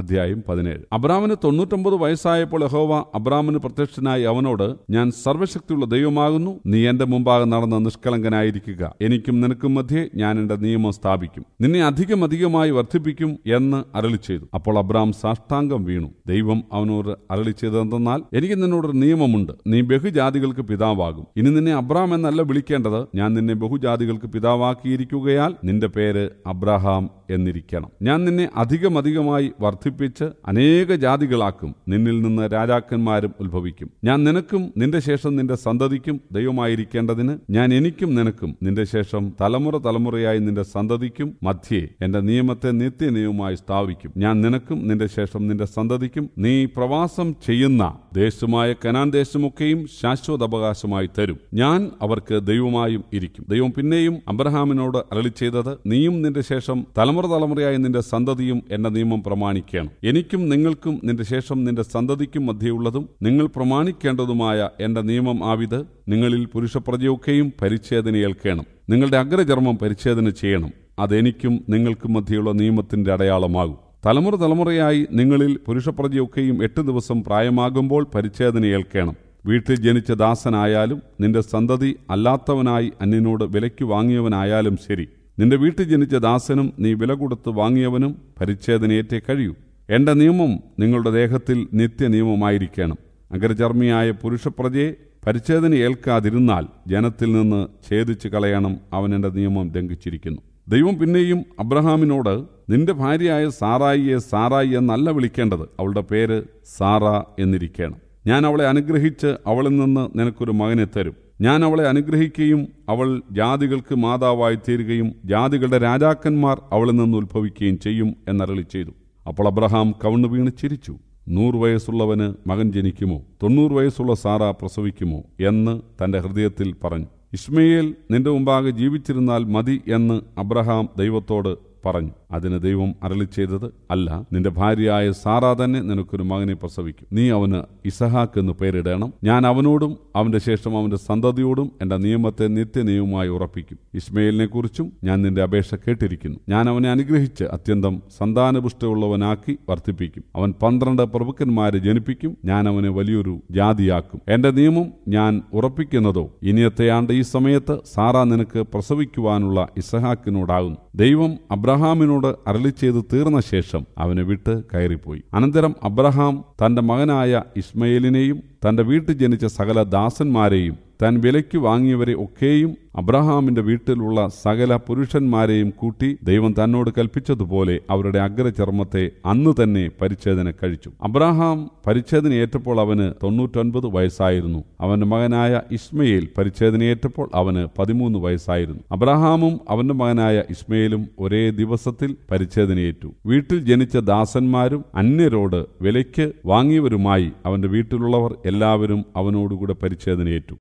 അധ്യായം പതിനേഴ് അബ്രാമിന് തൊണ്ണൂറ്റൊമ്പത് വയസ്സായപ്പോൾ യഹോവ അബ്രാമിന് പ്രത്യക്ഷനായി അവനോട് ഞാൻ സർവശക്തിയുള്ള ദൈവമാകുന്നു നീ എന്റെ മുമ്പാകെ നടന്ന് നിഷ്കളങ്കനായിരിക്കുക എനിക്കും നിനക്കും മധ്യേ ഞാൻ എന്റെ നിയമം സ്ഥാപിക്കും നിന്നെ അധികം അധികമായി വർദ്ധിപ്പിക്കും എന്ന് അരളി ചെയ്തു അപ്പോൾ അബ്രാം സാഷ്ടാംഗം വീണു ദൈവം അവനോട് അരളി ചെയ്തതെന്നാൽ എനിക്ക് നിന്നോടൊരു നിയമമുണ്ട് നീ ബഹുജാതികൾക്ക് പിതാവാകും ഇനി നിന്നെ അബ്രാം എന്നല്ല വിളിക്കേണ്ടത് ഞാൻ നിന്നെ ബഹുജാതികൾക്ക് പിതാവാക്കിയിരിക്കുകയാൽ നിന്റെ പേര് അബ്രഹാം എന്നിരിക്കണം ഞാൻ നിന്നെ അധികം അധികമായി വർദ്ധി വർദ്ധിപ്പിച്ച് അനേക ജാതികളാക്കും നിന്നിൽ നിന്ന് രാജാക്കന്മാരും ഉത്ഭവിക്കും ഞാൻ നിനക്കും നിന്റെ ശേഷം നിന്റെ സന്തതിക്കും ദൈവമായിരിക്കേണ്ടതിന് ഞാൻ എനിക്കും നിനക്കും നിന്റെ ശേഷം തലമുറ തലമുറയായി നിന്റെ സന്തതിക്കും മധ്യേ എന്റെ നിയമത്തെ നിത്യനിയമമായി സ്ഥാപിക്കും ഞാൻ നിനക്കും നിന്റെ ശേഷം നിന്റെ സന്തതിക്കും നീ പ്രവാസം ചെയ്യുന്ന ദേശമായ കനാൻ ദേശമൊക്കെയും ശാശ്വത അവകാശമായി തരും ഞാൻ അവർക്ക് ദൈവമായും ഇരിക്കും ദൈവം പിന്നെയും അബ്രഹാമിനോട് അരളി ചെയ്തത് നീയും നിന്റെ ശേഷം തലമുറ തലമുറയായി നിന്റെ സന്തതിയും എന്റെ നിയമം പ്രമാണിക്കും പ്രമാണിക്കണം എനിക്കും നിങ്ങൾക്കും നിന്റെ ശേഷം നിന്റെ സന്തതിക്കും മധ്യയുള്ളതും നിങ്ങൾ പ്രമാണിക്കേണ്ടതുമായ എന്റെ നിയമം ആവിത് നിങ്ങളിൽ പുരുഷപ്രതിയൊക്കെയും പരിച്ഛേദന ഏൽക്കണം നിങ്ങളുടെ അഗ്രചർമ്മം പരിച്ഛേദന ചെയ്യണം അതെനിക്കും നിങ്ങൾക്കും മധ്യയുള്ള നിയമത്തിന്റെ അടയാളമാകും തലമുറ തലമുറയായി നിങ്ങളിൽ പുരുഷപ്രതിയൊക്കെയും എട്ട് ദിവസം പ്രായമാകുമ്പോൾ പരിച്ഛേദന ഏൽക്കണം വീട്ടിൽ ജനിച്ച ദാസനായാലും നിന്റെ സന്തതി അല്ലാത്തവനായി അന്യനോട് വിലയ്ക്ക് വാങ്ങിയവനായാലും ശരി നിന്റെ വീട്ടിൽ ജനിച്ച ദാസനും നീ വില കൊടുത്ത് വാങ്ങിയവനും പരിച്ഛേദനയേറ്റേ കഴിയൂ എന്റെ നിയമം നിങ്ങളുടെ ദേഹത്തിൽ നിത്യനിയമമായിരിക്കണം അഗ്രചർമ്മിയായ പുരുഷപ്രജയെ പരിച്ഛേദന ഏൽക്കാതിരുന്നാൽ ജനത്തിൽ നിന്ന് ഛേദിച്ച് കളയണം അവൻ എന്റെ നിയമം ലംഘിച്ചിരിക്കുന്നു ദൈവം പിന്നെയും അബ്രഹാമിനോട് നിന്റെ ഭാര്യയായ സാറായിയെ സാറായി എന്നല്ല വിളിക്കേണ്ടത് അവളുടെ പേര് സാറ എന്നിരിക്കണം ഞാൻ അവളെ അനുഗ്രഹിച്ച് അവളിൽ നിന്ന് നിനക്കൊരു മകനെ തരും ഞാൻ അവളെ അനുഗ്രഹിക്കുകയും അവൾ ജാതികൾക്ക് മാതാവായി തീരുകയും ജാതികളുടെ രാജാക്കന്മാർ അവളിൽ നിന്ന് ഉത്ഭവിക്കുകയും ചെയ്യും എന്നരളി ചെയ്തു അപ്പോൾ അബ്രഹാം കവണ്ണു വീണ് ചിരിച്ചു നൂറ് വയസ്സുള്ളവന് മകൻ ജനിക്കുമോ തൊണ്ണൂറ് വയസ്സുള്ള സാറ പ്രസവിക്കുമോ എന്ന് തന്റെ ഹൃദയത്തിൽ പറഞ്ഞു ഇസ്മയേൽ നിന്റെ മുമ്പാകെ ജീവിച്ചിരുന്നാൽ മതി എന്ന് അബ്രഹാം ദൈവത്തോട് പറഞ്ഞു അതിന് ദൈവം അരളി ചെയ്തത് അല്ല നിന്റെ ഭാര്യയായ സാറാ തന്നെ നിനക്കൊരു മകനെ പ്രസവിക്കും നീ അവന് ഇസഹാക്ക് എന്ന് പേരിടണം ഞാൻ അവനോടും അവന്റെ ശേഷം അവന്റെ സന്തതിയോടും എന്റെ നിയമത്തെ നിത്യനിയമമായി ഉറപ്പിക്കും ഇസ്മയിലിനെ കുറിച്ചും ഞാൻ നിന്റെ അപേക്ഷ കേട്ടിരിക്കുന്നു ഞാൻ അവനെ അനുഗ്രഹിച്ച് അത്യന്തം സന്താനപുഷ്ടമുള്ളവനാക്കി വർദ്ധിപ്പിക്കും അവൻ പന്ത്രണ്ട് പ്രഭുക്കന്മാരെ ജനിപ്പിക്കും ഞാൻ അവനെ വലിയൊരു ജാതിയാക്കും എന്റെ നിയമം ഞാൻ ഉറപ്പിക്കുന്നതോ ഇനിയത്തെ ആണ്ട് ഈ സമയത്ത് സാറാ നിനക്ക് പ്രസവിക്കുവാനുള്ള ഇസഹാക്കിനോടാകുന്നു ദൈവം അബ്രാ അബ്രഹാമിനോട് അരളി തീർന്ന ശേഷം അവനെ വിട്ട് കയറിപ്പോയി അനന്തരം അബ്രഹാം തന്റെ മകനായ ഇസ്മയിലിനെയും തന്റെ വീട്ടിൽ ജനിച്ച സകല ദാസന്മാരെയും താൻ വിലയ്ക്ക് വാങ്ങിയവരെ ഒക്കെയും അബ്രഹാമിന്റെ വീട്ടിലുള്ള സകല പുരുഷന്മാരെയും കൂട്ടി ദൈവം തന്നോട് കൽപ്പിച്ചതുപോലെ അവരുടെ അഗ്രചർമ്മത്തെ അന്ന് തന്നെ പരിച്ഛേദന കഴിച്ചു അബ്രഹാം ഏറ്റപ്പോൾ അവന് തൊണ്ണൂറ്റൊൻപത് വയസ്സായിരുന്നു അവന്റെ മകനായ ഇസ്മയിൽ ഏറ്റപ്പോൾ അവന് പതിമൂന്ന് വയസ്സായിരുന്നു അബ്രഹാമും അവന്റെ മകനായ ഇസ്മയിലും ഒരേ ദിവസത്തിൽ പരിച്ഛേദനയേറ്റു വീട്ടിൽ ജനിച്ച ദാസന്മാരും അന്യരോട് വിലയ്ക്ക് വാങ്ങിയവരുമായി അവന്റെ വീട്ടിലുള്ളവർ എല്ലാവരും അവനോടുകൂടെ പരിച്ഛേദനയേറ്റു